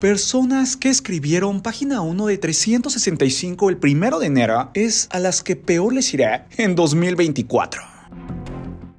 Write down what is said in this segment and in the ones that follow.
Personas que escribieron página 1 de 365 el primero de enero es a las que peor les irá en 2024.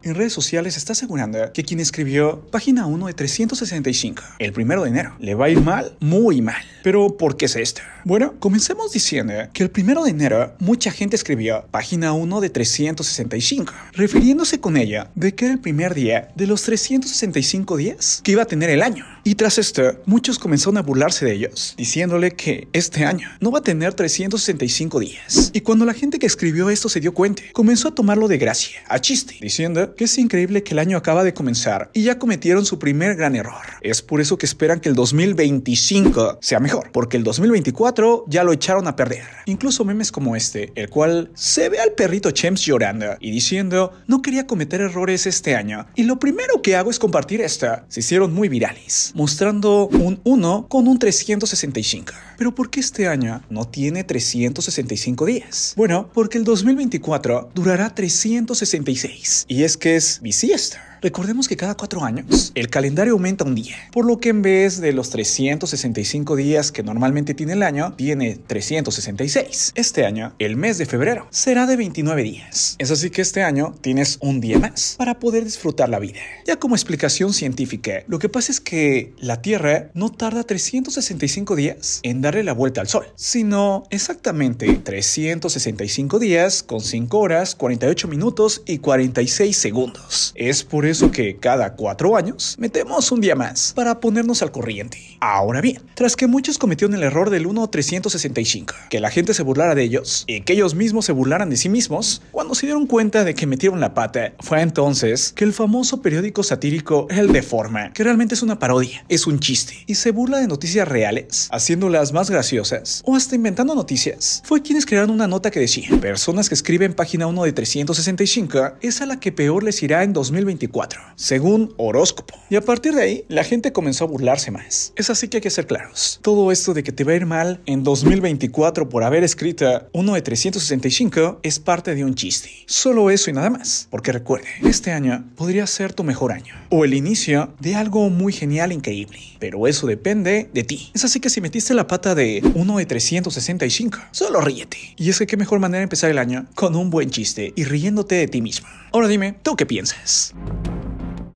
En redes sociales está asegurando que quien escribió página 1 de 365 el primero de enero le va a ir mal, muy mal. Pero ¿por qué es esto? Bueno, comencemos diciendo que el primero de enero mucha gente escribió página 1 de 365, refiriéndose con ella de que era el primer día de los 365 días que iba a tener el año. Y tras esto, muchos comenzaron a burlarse de ellos, diciéndole que este año no va a tener 365 días. Y cuando la gente que escribió esto se dio cuenta, comenzó a tomarlo de gracia, a chiste, diciendo que es increíble que el año acaba de comenzar y ya cometieron su primer gran error. Es por eso que esperan que el 2025 sea mejor, porque el 2024 ya lo echaron a perder. Incluso memes como este, el cual se ve al perrito Chems llorando y diciendo, no quería cometer errores este año, y lo primero que hago es compartir esta, se hicieron muy virales mostrando un 1 con un 365. Pero ¿por qué este año no tiene 365 días? Bueno, porque el 2024 durará 366 y es que es bisiesto. Recordemos que cada cuatro años el calendario aumenta un día, por lo que en vez de los 365 días que normalmente tiene el año, tiene 366. Este año, el mes de febrero, será de 29 días. Es así que este año tienes un día más para poder disfrutar la vida. Ya como explicación científica, lo que pasa es que la Tierra no tarda 365 días en darle la vuelta al Sol, sino exactamente 365 días con 5 horas, 48 minutos y 46 segundos. Es por eso que cada cuatro años metemos un día más para ponernos al corriente. Ahora bien, tras que muchos cometieron el error del 1-365, que la gente se burlara de ellos y que ellos mismos se burlaran de sí mismos, cuando se dieron cuenta de que metieron la pata, fue entonces que el famoso periódico satírico El Deforma, que realmente es una parodia, es un chiste y se burla de noticias reales, haciéndolas más graciosas o hasta inventando noticias, fue quienes crearon una nota que decía, personas que escriben página 1 de 365 es a la que peor les irá en 2024 según horóscopo. Y a partir de ahí, la gente comenzó a burlarse más. Es así que hay que ser claros. Todo esto de que te va a ir mal en 2024 por haber escrito 1 de 365 es parte de un chiste. Solo eso y nada más. Porque recuerde, este año podría ser tu mejor año o el inicio de algo muy genial e increíble. Pero eso depende de ti. Es así que si metiste la pata de 1 de 365, solo ríete. Y es que qué mejor manera de empezar el año con un buen chiste y riéndote de ti mismo. Ahora dime, ¿tú qué piensas?